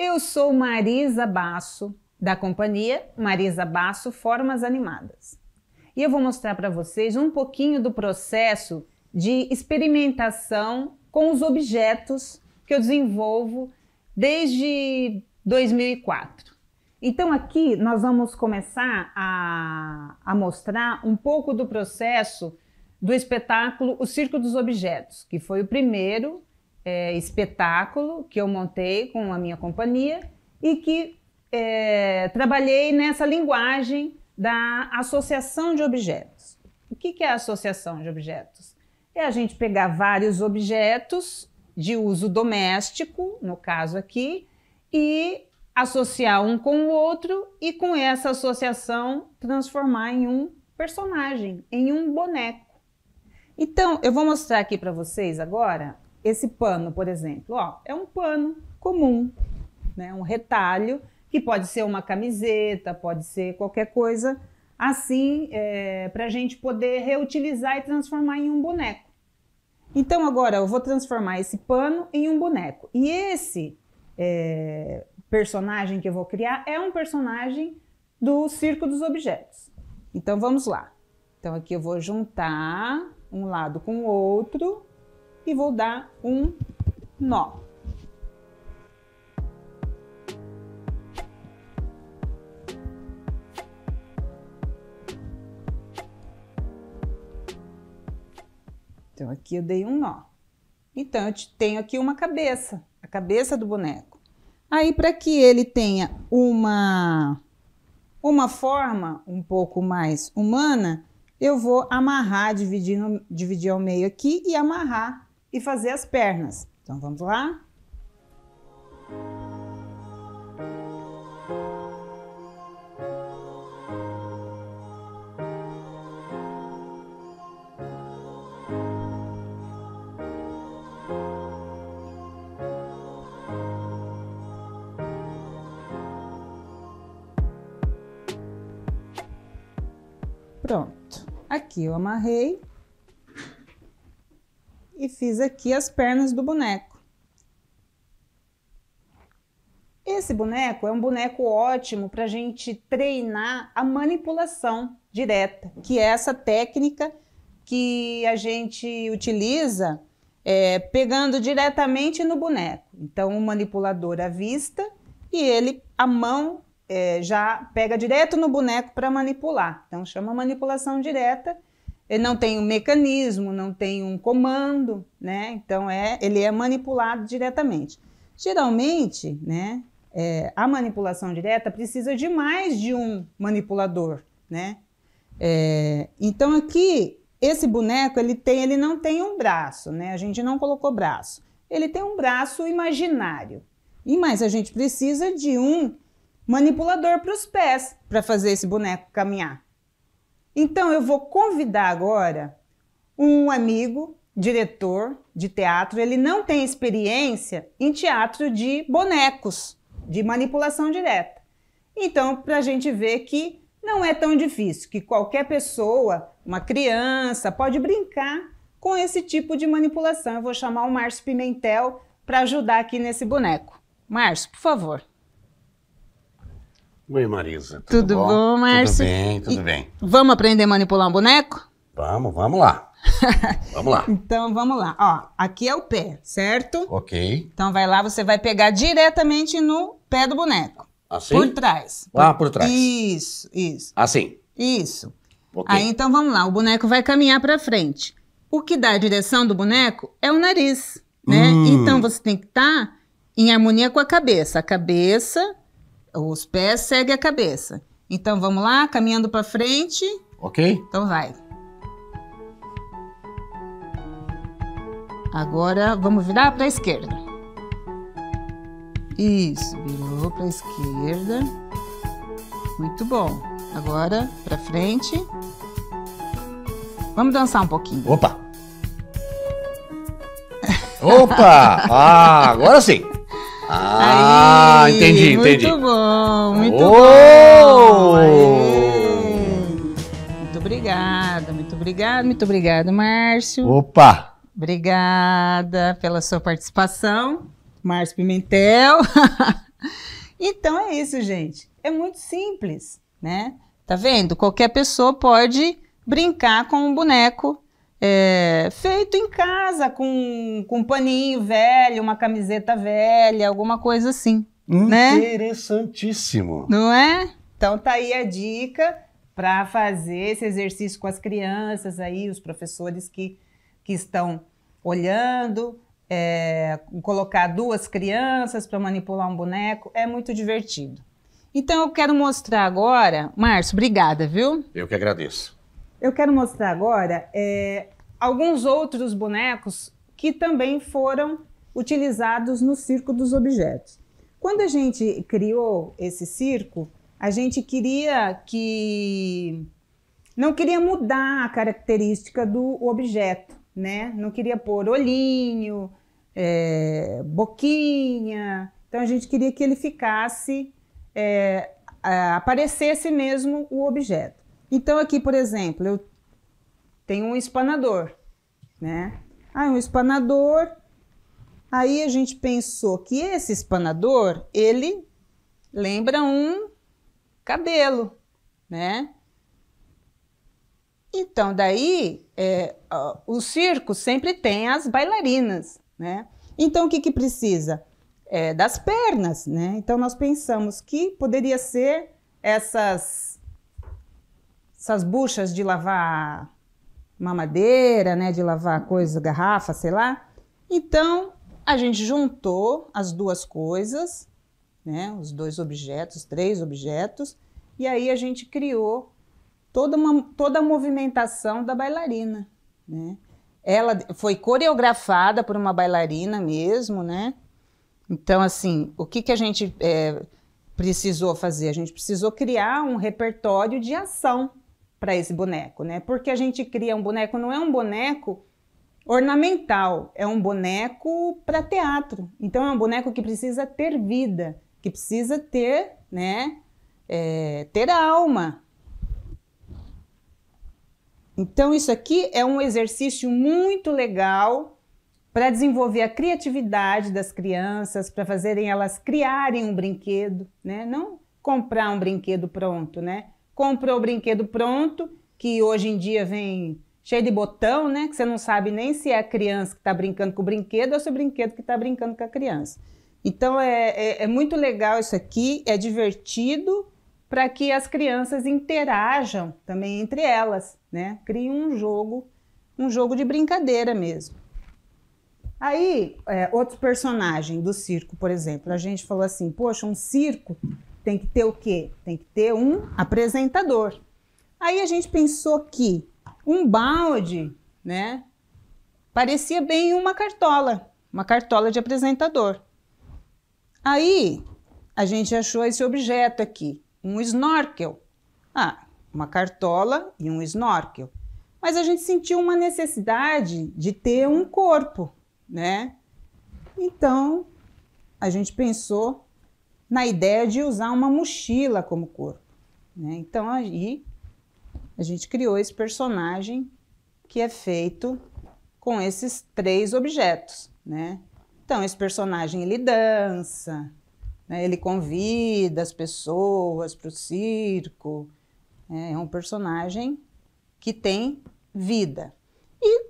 Eu sou Marisa Basso, da companhia Marisa Basso Formas Animadas. E eu vou mostrar para vocês um pouquinho do processo de experimentação com os objetos que eu desenvolvo desde 2004. Então aqui nós vamos começar a, a mostrar um pouco do processo do espetáculo O Circo dos Objetos, que foi o primeiro é, espetáculo que eu montei com a minha companhia e que é, trabalhei nessa linguagem da associação de objetos. O que, que é a associação de objetos? É a gente pegar vários objetos de uso doméstico, no caso aqui, e associar um com o outro e com essa associação transformar em um personagem, em um boneco. Então, eu vou mostrar aqui para vocês agora esse pano, por exemplo, ó, é um pano comum, né? um retalho, que pode ser uma camiseta, pode ser qualquer coisa assim, é, para a gente poder reutilizar e transformar em um boneco. Então, agora eu vou transformar esse pano em um boneco. E esse é, personagem que eu vou criar é um personagem do circo dos objetos. Então, vamos lá. Então, aqui eu vou juntar um lado com o outro e vou dar um nó. Então, aqui eu dei um nó. Então, eu tenho aqui uma cabeça, a cabeça do boneco. Aí, para que ele tenha uma, uma forma um pouco mais humana, eu vou amarrar, dividindo dividir ao meio aqui e amarrar e fazer as pernas. Então vamos lá? Pronto, aqui eu amarrei e fiz aqui as pernas do boneco. Esse boneco é um boneco ótimo para a gente treinar a manipulação direta, que é essa técnica que a gente utiliza é, pegando diretamente no boneco. Então, o manipulador à vista e ele, a mão, é, já pega direto no boneco para manipular. Então, chama manipulação direta ele não tem um mecanismo, não tem um comando, né? Então é, ele é manipulado diretamente. Geralmente, né, é, a manipulação direta precisa de mais de um manipulador, né? É, então aqui esse boneco ele tem, ele não tem um braço, né? A gente não colocou braço. Ele tem um braço imaginário. E mais a gente precisa de um manipulador para os pés para fazer esse boneco caminhar. Então eu vou convidar agora um amigo, diretor de teatro, ele não tem experiência em teatro de bonecos, de manipulação direta. Então, para a gente ver que não é tão difícil, que qualquer pessoa, uma criança, pode brincar com esse tipo de manipulação. Eu vou chamar o Márcio Pimentel para ajudar aqui nesse boneco. Márcio, por favor. Oi, Marisa. Tudo, tudo bom? bom, Márcio? Tudo bem, tudo e bem. Vamos aprender a manipular um boneco? Vamos, vamos lá. vamos lá. Então, vamos lá. Ó, aqui é o pé, certo? Ok. Então, vai lá, você vai pegar diretamente no pé do boneco. Assim? Por trás. Lá por trás. Isso, isso. Assim? Isso. Okay. Aí, então, vamos lá. O boneco vai caminhar para frente. O que dá a direção do boneco é o nariz, né? Hum. Então, você tem que estar tá em harmonia com a cabeça. A cabeça os pés seguem a cabeça. Então vamos lá, caminhando para frente. Ok. Então vai. Agora vamos virar para a esquerda. Isso, virou para a esquerda. Muito bom. Agora para frente. Vamos dançar um pouquinho. Opa! Opa! Ah, agora sim! Ah, Aí, entendi, muito entendi. Muito bom, muito oh! bom. Muito obrigada, muito obrigada, muito obrigada, Márcio. Opa! Obrigada pela sua participação, Márcio Pimentel. então é isso, gente. É muito simples, né? Tá vendo? Qualquer pessoa pode brincar com um boneco é, feito em casa, com, com um paninho velho, uma camiseta velha, alguma coisa assim. Né? Interessantíssimo. Né? Não é? Então tá aí a dica para fazer esse exercício com as crianças aí, os professores que, que estão olhando, é, colocar duas crianças para manipular um boneco, é muito divertido. Então eu quero mostrar agora, Márcio, obrigada, viu? Eu que agradeço. Eu quero mostrar agora é, alguns outros bonecos que também foram utilizados no circo dos objetos. Quando a gente criou esse circo, a gente queria que não queria mudar a característica do objeto, né? Não queria pôr olhinho, é, boquinha. Então a gente queria que ele ficasse é, aparecesse mesmo o objeto. Então, aqui, por exemplo, eu tenho um espanador, né? Aí, um espanador. Aí a gente pensou que esse espanador, ele lembra um cabelo, né? Então, daí, é, o circo sempre tem as bailarinas, né? Então, o que, que precisa? É, das pernas, né? Então, nós pensamos que poderia ser essas essas buchas de lavar mamadeira, né, de lavar coisa, garrafa, sei lá. Então, a gente juntou as duas coisas, né, os dois objetos, três objetos, e aí a gente criou toda uma toda a movimentação da bailarina, né? Ela foi coreografada por uma bailarina mesmo, né? Então, assim, o que que a gente é, precisou fazer? A gente precisou criar um repertório de ação, para esse boneco, né? Porque a gente cria um boneco, não é um boneco ornamental, é um boneco para teatro. Então é um boneco que precisa ter vida, que precisa ter, né? É, ter alma. Então isso aqui é um exercício muito legal para desenvolver a criatividade das crianças, para fazerem elas criarem um brinquedo, né? Não comprar um brinquedo pronto, né? comprou o brinquedo pronto, que hoje em dia vem cheio de botão, né? Que você não sabe nem se é a criança que está brincando com o brinquedo ou se é o brinquedo que está brincando com a criança. Então é, é, é muito legal isso aqui, é divertido para que as crianças interajam também entre elas, né? Criem um jogo, um jogo de brincadeira mesmo. Aí, é, outro personagem do circo, por exemplo, a gente falou assim: poxa, um circo tem que ter o quê? Tem que ter um apresentador. Aí a gente pensou que um balde, né, parecia bem uma cartola, uma cartola de apresentador. Aí a gente achou esse objeto aqui, um snorkel. Ah, uma cartola e um snorkel. Mas a gente sentiu uma necessidade de ter um corpo, né? Então a gente pensou na ideia de usar uma mochila como corpo. Né? Então aí a gente criou esse personagem que é feito com esses três objetos, né? Então esse personagem ele dança, né? ele convida as pessoas para o circo, né? é um personagem que tem vida. E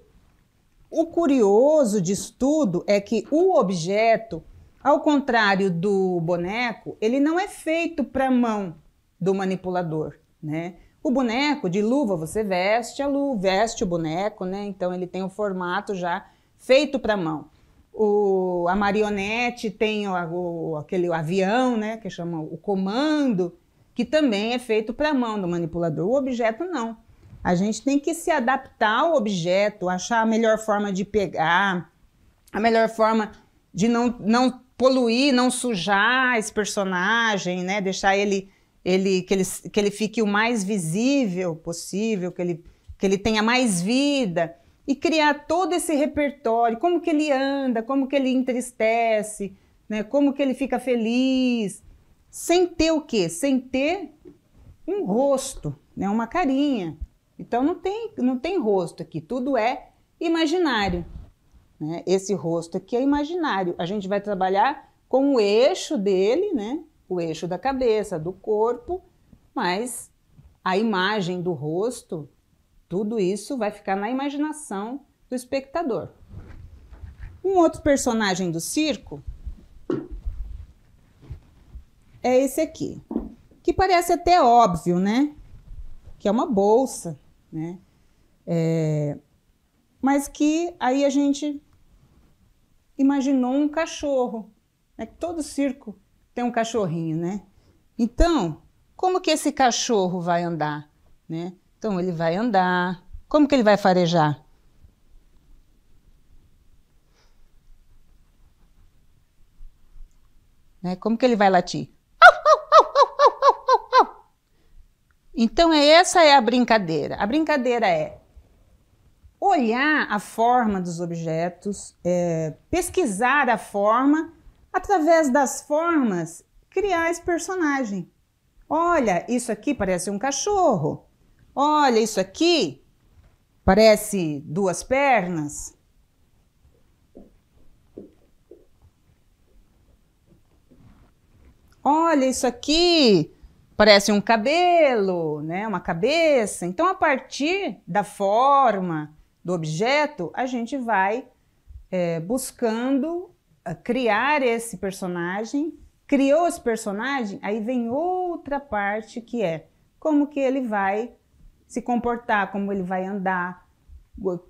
o curioso disso tudo é que o objeto ao contrário do boneco, ele não é feito para a mão do manipulador, né? O boneco de luva você veste a luva, veste o boneco, né? Então ele tem o formato já feito para a mão. O, a marionete tem o, o, aquele avião, né? Que chama o comando, que também é feito para a mão do manipulador. O objeto não. A gente tem que se adaptar ao objeto, achar a melhor forma de pegar, a melhor forma de não, não poluir, não sujar esse personagem, né? Deixar ele, ele que ele que ele fique o mais visível possível, que ele que ele tenha mais vida e criar todo esse repertório, como que ele anda, como que ele entristece, né? Como que ele fica feliz, sem ter o quê? Sem ter um rosto, né? Uma carinha. Então não tem não tem rosto aqui, tudo é imaginário. Né? Esse rosto aqui é imaginário. A gente vai trabalhar com o eixo dele, né? o eixo da cabeça, do corpo, mas a imagem do rosto, tudo isso vai ficar na imaginação do espectador. Um outro personagem do circo é esse aqui, que parece até óbvio, né? Que é uma bolsa, né? É... Mas que aí a gente imaginou um cachorro. É que todo circo tem um cachorrinho, né? Então, como que esse cachorro vai andar, né? Então ele vai andar. Como que ele vai farejar? Né? Como que ele vai latir? Então é essa é a brincadeira. A brincadeira é olhar a forma dos objetos, é, pesquisar a forma, através das formas, criar esse personagem. Olha, isso aqui parece um cachorro. Olha, isso aqui parece duas pernas. Olha, isso aqui parece um cabelo, né? Uma cabeça. Então, a partir da forma, do objeto, a gente vai é, buscando ah, criar esse personagem. Criou esse personagem, aí vem outra parte que é como que ele vai se comportar, como ele vai andar,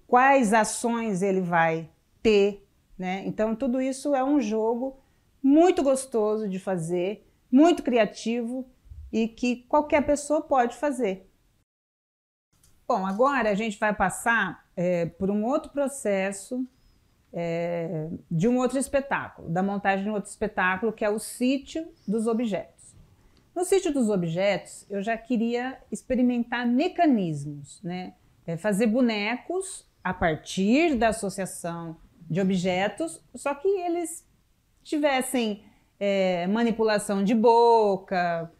quais ações ele vai ter, né? Então tudo isso é um jogo muito gostoso de fazer, muito criativo e que qualquer pessoa pode fazer. Bom, agora a gente vai passar é, por um outro processo é, de um outro espetáculo, da montagem de um outro espetáculo, que é o Sítio dos Objetos. No Sítio dos Objetos, eu já queria experimentar mecanismos, né? É fazer bonecos a partir da associação de objetos, só que eles tivessem é, manipulação de boca,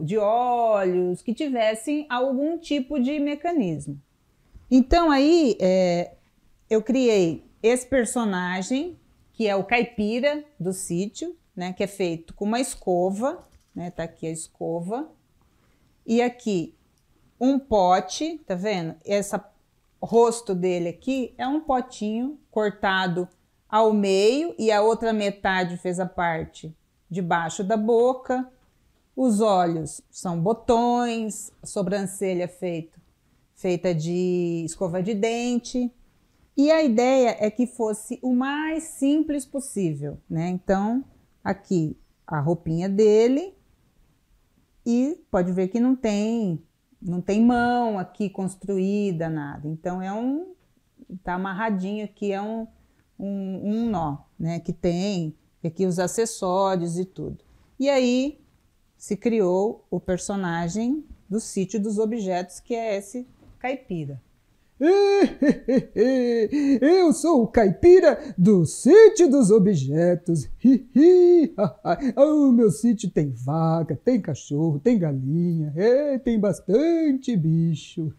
de olhos, que tivessem algum tipo de mecanismo. Então aí é, eu criei esse personagem, que é o caipira do sítio, né, que é feito com uma escova, né, tá aqui a escova, e aqui um pote, tá vendo? Esse rosto dele aqui é um potinho cortado ao meio e a outra metade fez a parte debaixo da boca. Os olhos são botões, a sobrancelha é feito feita de escova de dente. E a ideia é que fosse o mais simples possível, né? Então, aqui a roupinha dele e pode ver que não tem não tem mão aqui construída nada. Então é um tá amarradinho aqui é um um, um nó, né? Que tem aqui os acessórios e tudo. E aí se criou o personagem do sítio dos objetos que é esse caipira. Eu sou o caipira do sítio dos objetos. O meu sítio tem vaca, tem cachorro, tem galinha, é, tem bastante bicho.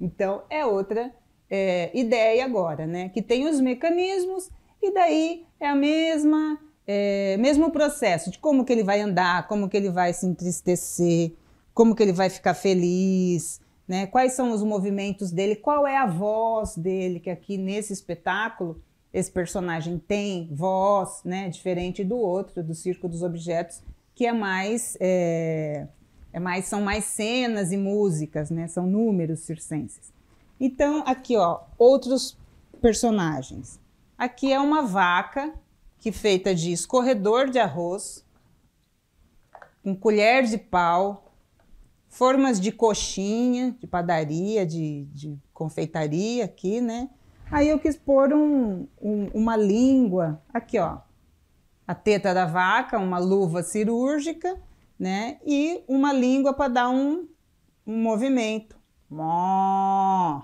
Então é outra é, ideia agora, né? Que tem os mecanismos e daí é a mesma é, mesmo processo de como que ele vai andar, como que ele vai se entristecer, como que ele vai ficar feliz, né? Quais são os movimentos dele, qual é a voz dele, que aqui nesse espetáculo esse personagem tem voz, né? Diferente do outro, do Circo dos Objetos, que é mais, é, é mais são mais cenas e músicas, né? São números circenses. Então aqui, ó, outros personagens. Aqui é uma vaca que feita de escorredor de arroz, com colher de pau, formas de coxinha, de padaria, de, de confeitaria aqui, né? Aí eu quis pôr um, um, uma língua, aqui ó, a teta da vaca, uma luva cirúrgica, né? E uma língua para dar um, um movimento. Mó.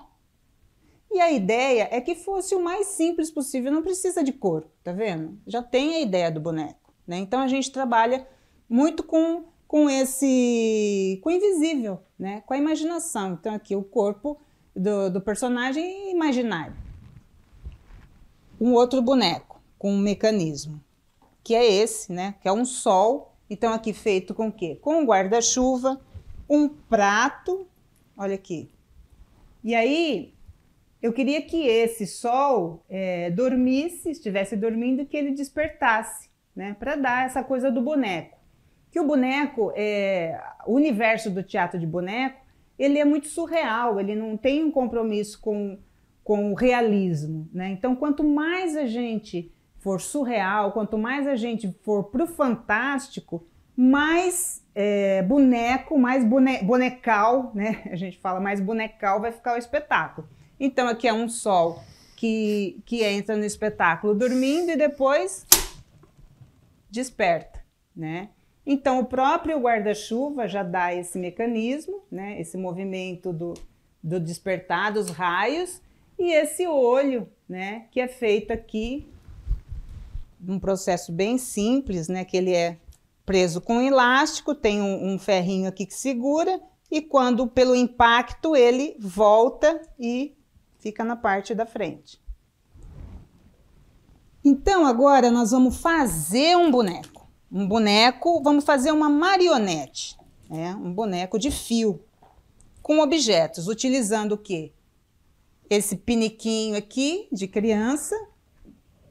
E a ideia é que fosse o mais simples possível, não precisa de cor, tá vendo? Já tem a ideia do boneco, né? Então a gente trabalha muito com com esse com o invisível, né? Com a imaginação. Então aqui o corpo do, do personagem imaginário. Um outro boneco com um mecanismo, que é esse, né? Que é um sol. Então aqui feito com o quê? Com um guarda-chuva, um prato. Olha aqui. E aí eu queria que esse sol é, dormisse, estivesse dormindo, que ele despertasse, né? Para dar essa coisa do boneco que o boneco, é, o universo do teatro de boneco, ele é muito surreal, ele não tem um compromisso com, com o realismo. Né? Então, quanto mais a gente for surreal, quanto mais a gente for para o fantástico, mais é, boneco, mais bone, bonecal, né? a gente fala mais bonecal, vai ficar o espetáculo. Então, aqui é um sol que, que entra no espetáculo dormindo e depois desperta, né? Então, o próprio guarda-chuva já dá esse mecanismo, né, esse movimento do, do despertar dos raios, e esse olho, né, que é feito aqui, um processo bem simples, né, que ele é preso com um elástico, tem um, um ferrinho aqui que segura, e quando pelo impacto ele volta e fica na parte da frente. Então agora nós vamos fazer um boneco um boneco, vamos fazer uma marionete, né? um boneco de fio, com objetos, utilizando o quê? Esse piniquinho aqui de criança,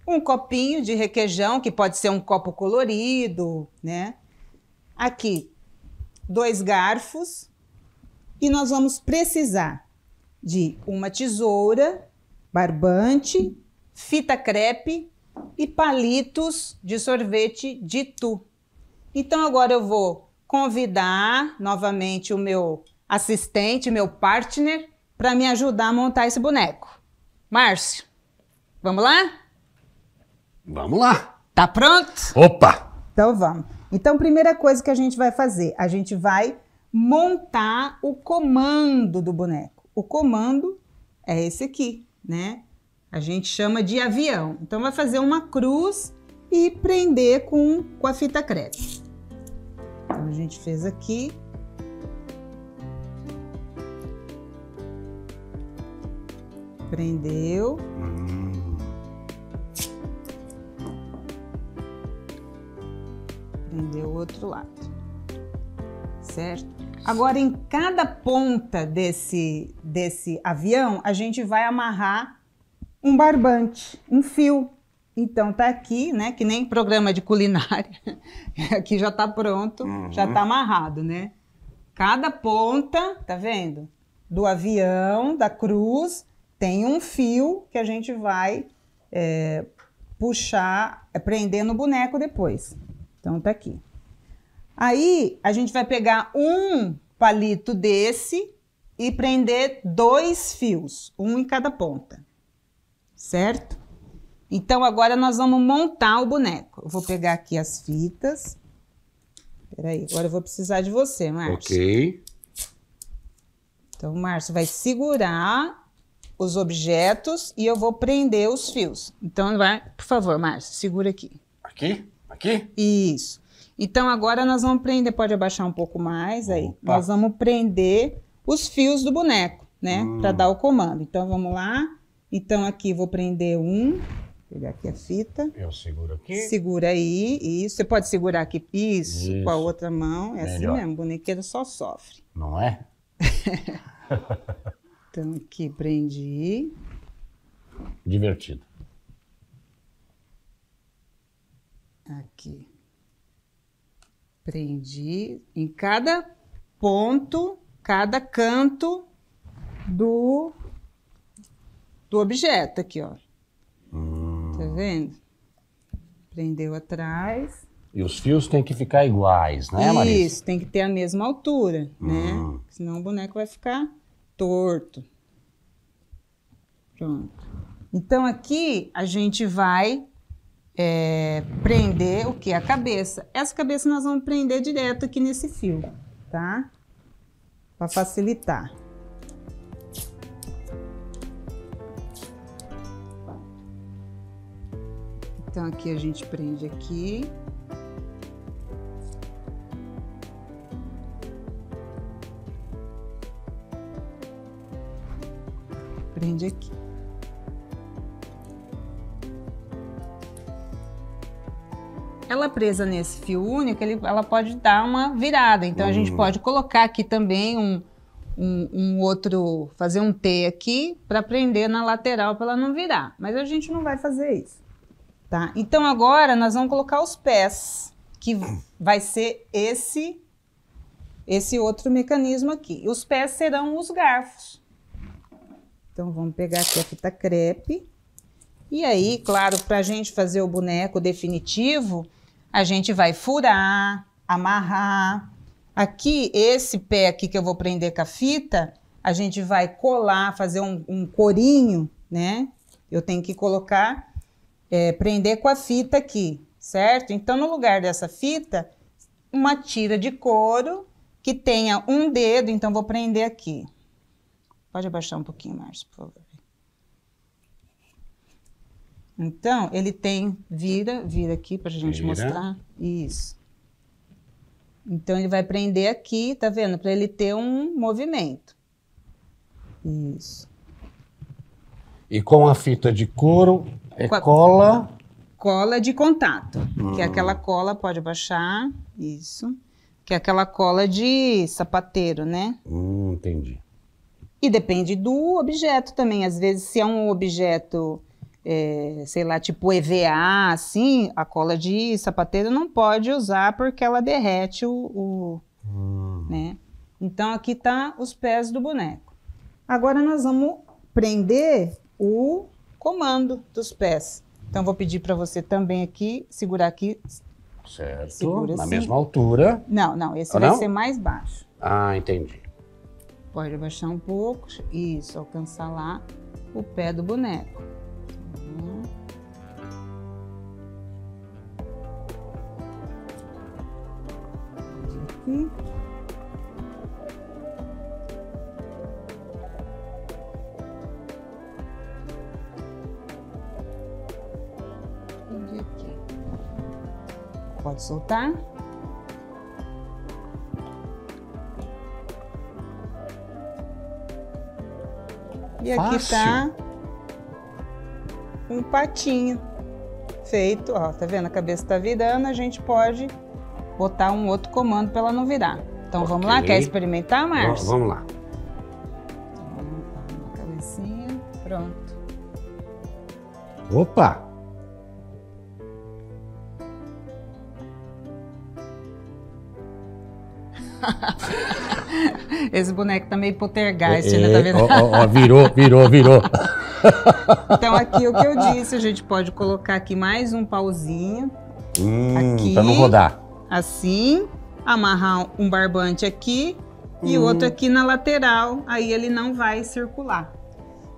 um copinho de requeijão, que pode ser um copo colorido, né? Aqui, dois garfos, e nós vamos precisar de uma tesoura, barbante, fita crepe e palitos de sorvete de tu. Então agora eu vou convidar novamente o meu assistente, meu partner, para me ajudar a montar esse boneco. Márcio, vamos lá? Vamos lá. Tá pronto? Opa! Então vamos. Então, primeira coisa que a gente vai fazer, a gente vai montar o comando do boneco. O comando é esse aqui, né? A gente chama de avião. Então vai fazer uma cruz e prender com, com a fita crepe. Então a gente fez aqui. Prendeu. Prendeu o outro lado. Certo? Agora em cada ponta desse desse avião, a gente vai amarrar um barbante, um fio. Então tá aqui, né? Que nem programa de culinária. aqui já tá pronto, uhum. já tá amarrado, né? Cada ponta, tá vendo? Do avião, da cruz, tem um fio que a gente vai é, puxar, é, prender no boneco depois. Então tá aqui. Aí a gente vai pegar um palito desse e prender dois fios, um em cada ponta certo? Então agora nós vamos montar o boneco. Eu vou pegar aqui as fitas. Peraí, agora eu vou precisar de você, Márcio. Ok. Então o Márcio vai segurar os objetos e eu vou prender os fios. Então vai, por favor, Márcio, segura aqui. Aqui? Aqui? Isso. Então agora nós vamos prender, pode abaixar um pouco mais aí. Opa. Nós vamos prender os fios do boneco, né, hum. para dar o comando. Então vamos lá. Então, aqui vou prender um. Pegar aqui a fita. Eu seguro aqui. Segura aí. Isso. Você pode segurar aqui. Isso, Isso. com a outra mão. É assim Melhor. assim mesmo. Bonequeira só sofre. Não é? então, aqui prendi. Divertido. Aqui. Prendi em cada ponto, cada canto do do objeto aqui, ó. Hum. Tá vendo? Prendeu atrás. E os fios têm que ficar iguais, né, Marisa? Isso, tem que ter a mesma altura, né? hum. né? Senão o boneco vai ficar torto. Pronto. Então aqui a gente vai é, prender o que? A cabeça. Essa cabeça nós vamos prender direto aqui nesse fio, tá? Para facilitar. Então, aqui a gente prende aqui. Prende aqui. Ela presa nesse fio único, ele, ela pode dar uma virada. Então, uhum. a gente uhum. pode colocar aqui também um, um, um, outro, fazer um T aqui para prender na lateral para ela não virar. Mas a gente não vai fazer isso. Tá? Então agora nós vamos colocar os pés, que vai ser esse esse outro mecanismo aqui. Os pés serão os garfos. Então vamos pegar aqui a fita crepe. E aí, claro, para a gente fazer o boneco definitivo, a gente vai furar, amarrar. Aqui, esse pé aqui que eu vou prender com a fita, a gente vai colar, fazer um, um corinho, né? Eu tenho que colocar é, prender com a fita aqui, certo? Então, no lugar dessa fita, uma tira de couro que tenha um dedo, então vou prender aqui. Pode abaixar um pouquinho, Márcio, por favor. Então, ele tem, vira, vira aqui para a gente vira. mostrar. Isso. Então, ele vai prender aqui, tá vendo? Para ele ter um movimento. Isso. E com a fita de couro, é cola. Cola de contato, hum. que é hum. aquela cola, pode baixar isso. Que é aquela cola de sapateiro, né? Hum, entendi. E depende do objeto também. Às vezes, se é um objeto, é, sei lá, tipo EVA, assim, a cola de sapateiro não pode usar porque ela derrete o. o hum. né? Então, aqui tá os pés do boneco. Agora nós vamos prender o comando dos pés. Então vou pedir para você também aqui, segurar aqui. Certo. Segura na assim. mesma altura. Não, não, esse Ou vai não? ser mais baixo. Ah, entendi. Pode abaixar um pouco, isso, alcançar lá o pé do boneco. Uhum. Aqui. pode soltar. E aqui tá Fácil. tá um patinho feito, ó, tá vendo? A cabeça tá virando, a gente pode botar um outro comando para ela não virar. Então okay. vamos lá, quer experimentar, Márcio? Vamos lá. Então, vamos lá, cabecinha, pronto. Opa! Esse boneco tá meio poltergeist, é, né? Tá vendo? Ó, ó, virou, virou, virou. então aqui o que eu disse, a gente pode colocar aqui mais um pauzinho. Hum, aqui, pra não rodar. Assim, amarrar um barbante aqui hum. e outro aqui na lateral, aí ele não vai circular.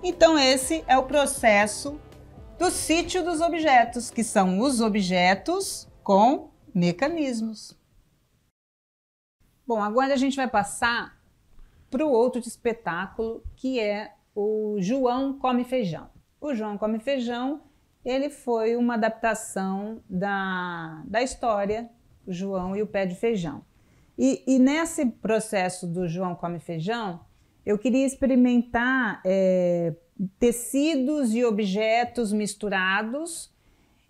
Então esse é o processo do sítio dos objetos, que são os objetos com mecanismos. Bom, agora a gente vai passar para o outro de espetáculo, que é o João Come Feijão. O João Come Feijão, ele foi uma adaptação da, da história João e o Pé de Feijão. E, e nesse processo do João Come Feijão, eu queria experimentar é, tecidos e objetos misturados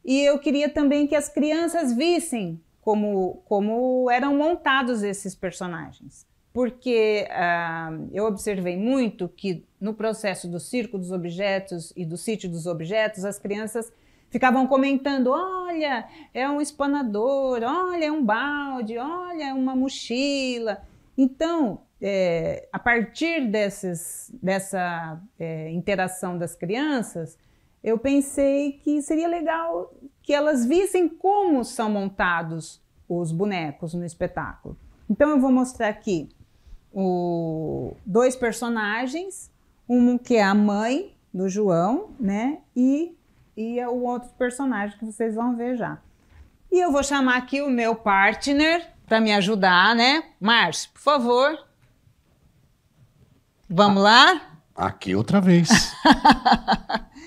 e eu queria também que as crianças vissem como, como eram montados esses personagens porque ah, eu observei muito que no processo do circo dos objetos e do sítio dos objetos, as crianças ficavam comentando: olha, é um espanador, olha, é um balde, olha, é uma mochila. Então, é, a partir desses, dessa é, interação das crianças, eu pensei que seria legal que elas vissem como são montados os bonecos no espetáculo. Então, eu vou mostrar aqui o, dois personagens, um que é a mãe do João, né? E, e é o outro personagem que vocês vão ver já. E eu vou chamar aqui o meu partner para me ajudar, né? Márcio, por favor. Vamos lá? Aqui outra vez.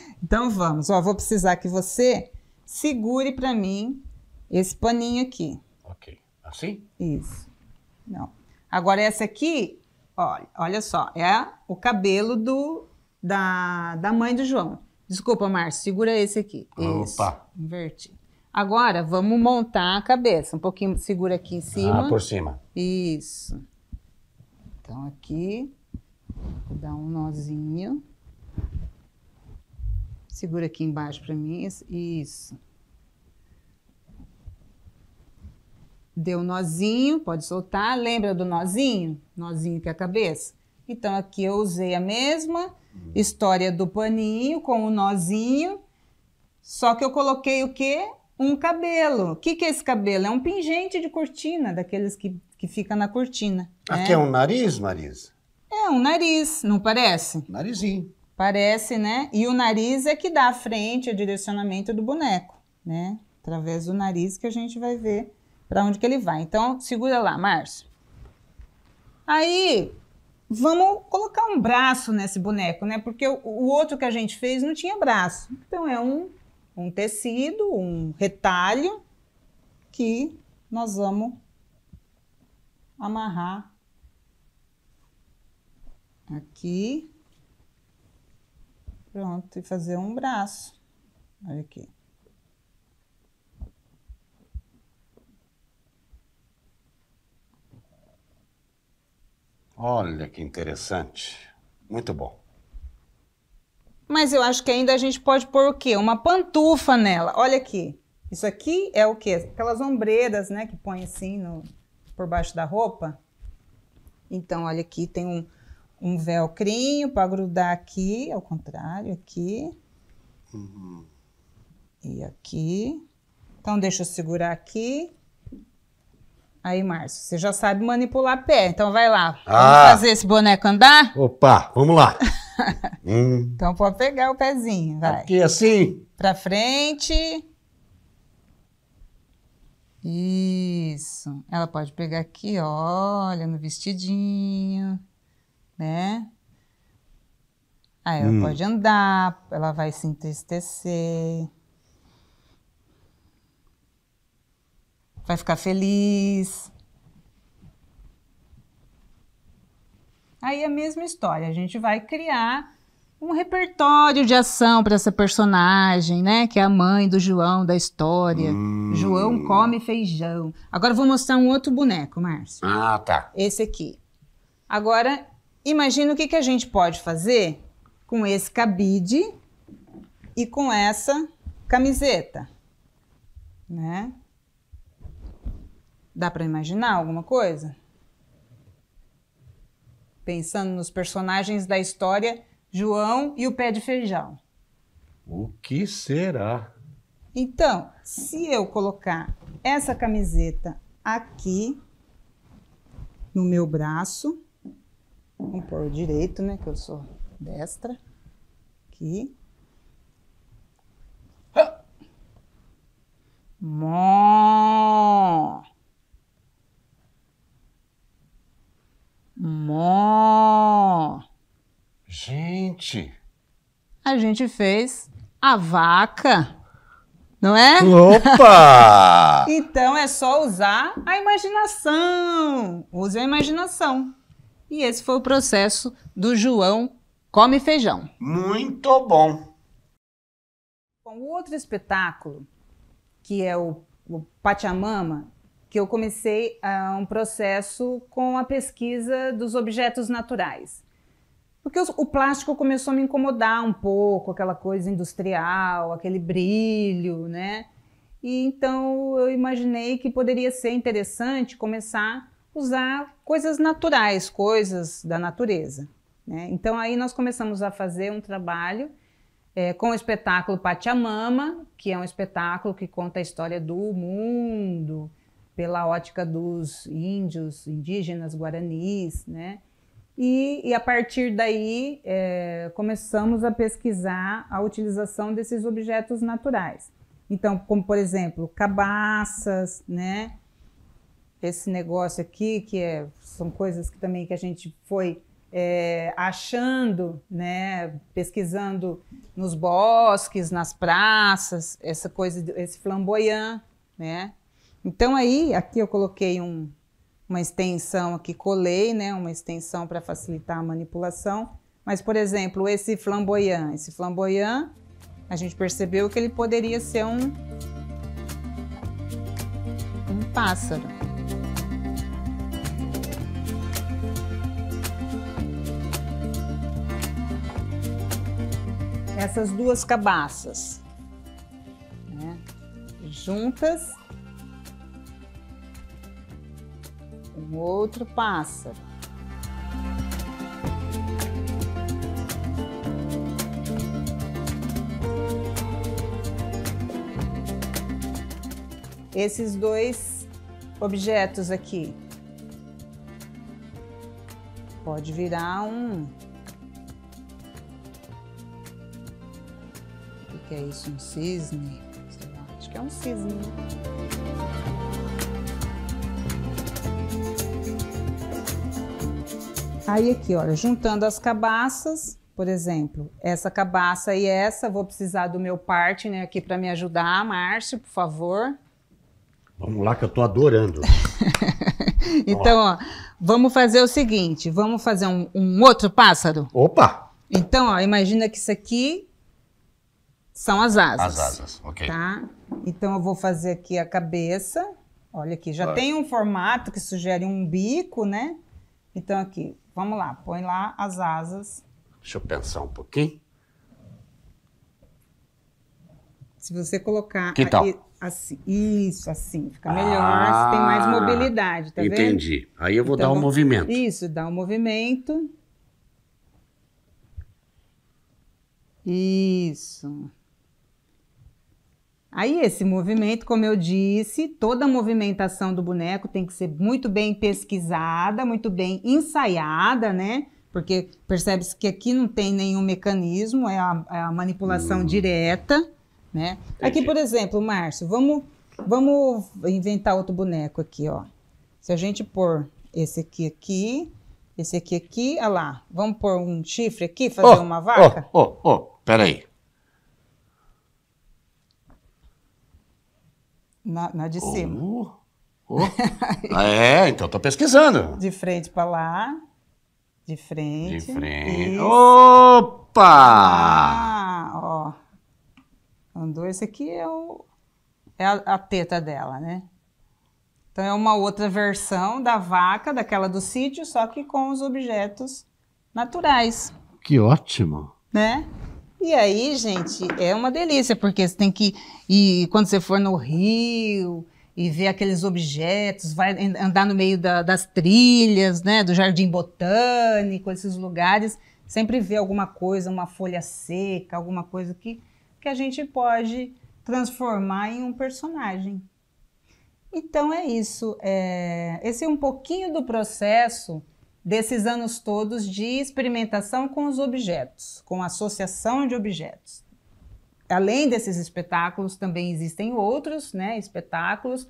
então vamos. Ó, vou precisar que você segure para mim esse paninho aqui. Ok. Assim? Isso. Não. Agora, essa aqui, olha, olha só, é o cabelo do, da, da mãe do João. Desculpa, Márcio, segura esse aqui. Esse. Opa! Invertido. Agora, vamos montar a cabeça. Um pouquinho, segura aqui em cima. Ah, por cima. Isso. Então, aqui, vou dar um nozinho. Segura aqui embaixo para mim. Isso. Deu nozinho, pode soltar. Lembra do nozinho? Nozinho que é a cabeça. Então, aqui eu usei a mesma história do paninho com o nozinho, só que eu coloquei o quê? Um cabelo. O que, que é esse cabelo? É um pingente de cortina, daqueles que, que fica na cortina. Né? Aqui né? é um nariz, Marisa? É um nariz, não parece? Narizinho. Parece, né? E o nariz é que dá a frente, o direcionamento do boneco, né? Através do nariz que a gente vai ver para onde que ele vai. Então, segura lá, Márcio. Aí, vamos colocar um braço nesse boneco, né? Porque o, o outro que a gente fez não tinha braço. Então, é um, um tecido, um retalho que nós vamos amarrar aqui. Pronto, e fazer um braço. Olha aqui. Olha que interessante. Muito bom. Mas eu acho que ainda a gente pode pôr o quê? Uma pantufa nela. Olha aqui. Isso aqui é o quê? Aquelas ombreiras, né? Que põe assim no, por baixo da roupa. Então, olha aqui, tem um, um velcrinho para grudar aqui, ao contrário, aqui. Uhum. E aqui. Então, deixa eu segurar aqui. Aí, Márcio, você já sabe manipular pé, então vai lá. Ah. Vamos fazer esse boneco andar? Opa, vamos lá. hum. Então pode pegar o pezinho, vai. Aqui assim? Pra frente. Isso. Ela pode pegar aqui, olha, no vestidinho, né? Aí ela hum. pode andar, ela vai se entristecer. vai ficar feliz. Aí a mesma história, a gente vai criar um repertório de ação para essa personagem, né? Que é a mãe do João da história. Hum. João come feijão. Agora vou mostrar um outro boneco, Márcio. Ah, tá. Esse aqui. Agora, imagina o que, que a gente pode fazer com esse cabide e com essa camiseta, né? Dá para imaginar alguma coisa? Pensando nos personagens da história João e o pé de feijão. O que será? Então, se eu colocar essa camiseta aqui no meu braço, vamos pôr direito, né, que eu sou destra, aqui. Mó. Mó. Gente. A gente fez a vaca. Não é? Opa! então é só usar a imaginação. Use a imaginação. E esse foi o processo do João Come Feijão. Muito bom. Bom, outro espetáculo, que é o, o Pachamama, que eu comecei uh, um processo com a pesquisa dos objetos naturais. Porque os, o plástico começou a me incomodar um pouco, aquela coisa industrial, aquele brilho, né? E então eu imaginei que poderia ser interessante começar a usar coisas naturais, coisas da natureza. Né? Então aí nós começamos a fazer um trabalho é, com o espetáculo Pachamama, que é um espetáculo que conta a história do mundo, pela ótica dos índios, indígenas, guaranis, né? E, e a partir daí é, começamos a pesquisar a utilização desses objetos naturais. Então, como por exemplo, cabaças, né? Esse negócio aqui que é, são coisas que também que a gente foi é, achando, né, pesquisando nos bosques, nas praças, essa coisa, esse flamboyant, né, então aí, aqui eu coloquei um, uma extensão aqui, colei, né, uma extensão para facilitar a manipulação. Mas, por exemplo, esse flamboyant, esse flamboyant, a gente percebeu que ele poderia ser um, um pássaro. Essas duas cabaças, né, juntas, outro pássaro. Esses dois objetos aqui. Pode virar um. O que é isso? Um cisne? acho que é um cisne. Aí aqui, olha, juntando as cabaças, por exemplo, essa cabaça e essa, vou precisar do meu partner né, aqui para me ajudar, Márcio, por favor. Vamos lá que eu estou adorando. então, ó, vamos fazer o seguinte, vamos fazer um, um outro pássaro? Opa! Então, ó, imagina que isso aqui são as asas. As asas, ok. Tá? Então eu vou fazer aqui a cabeça. Olha aqui, já tem um formato que sugere um bico, né? Então aqui, Vamos lá, põe lá as asas. Deixa eu pensar um pouquinho. Se você colocar que tal? assim, isso, assim, fica melhor, ah, tem mais mobilidade, tá entendi. vendo? Entendi. Aí eu vou então, dar um então, movimento. Isso, dá um movimento. Isso. Aí esse movimento, como eu disse, toda a movimentação do boneco tem que ser muito bem pesquisada, muito bem ensaiada, né? Porque percebe-se que aqui não tem nenhum mecanismo, é a, é a manipulação uhum. direta, né? Entendi. Aqui, por exemplo, Márcio, vamos, vamos inventar outro boneco aqui, ó. Se a gente pôr esse aqui aqui, esse aqui aqui, olha lá, vamos pôr um chifre aqui, fazer oh, uma vaca? Ó, ó, ó, peraí. Na, na de oh, cima. Oh. é, então tô pesquisando. De frente para lá. De frente. De frente. Isso. Opa! Ah, ó. Andou. Esse aqui é, o, é a, a teta dela, né? Então é uma outra versão da vaca, daquela do sítio, só que com os objetos naturais. Que ótimo! Né? E aí, gente, é uma delícia, porque você tem que ir quando você for no rio e ver aqueles objetos, vai andar no meio da, das trilhas, né, do jardim botânico, esses lugares, sempre ver alguma coisa, uma folha seca, alguma coisa que, que a gente pode transformar em um personagem. Então é isso. É, esse é um pouquinho do processo desses anos todos de experimentação com os objetos, com associação de objetos. Além desses espetáculos, também existem outros né, espetáculos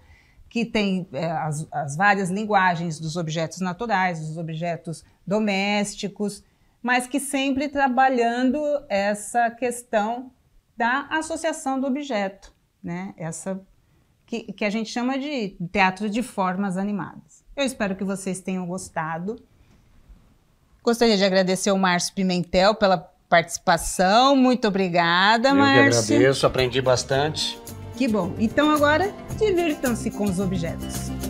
que têm é, as, as várias linguagens dos objetos naturais, dos objetos domésticos, mas que sempre trabalhando essa questão da associação do objeto, né? Essa que, que a gente chama de teatro de formas animadas. Eu espero que vocês tenham gostado. Gostaria de agradecer o Márcio Pimentel pela participação. Muito obrigada, Eu Márcio. Eu que agradeço, aprendi bastante. Que bom. Então agora, divirtam-se com os objetos.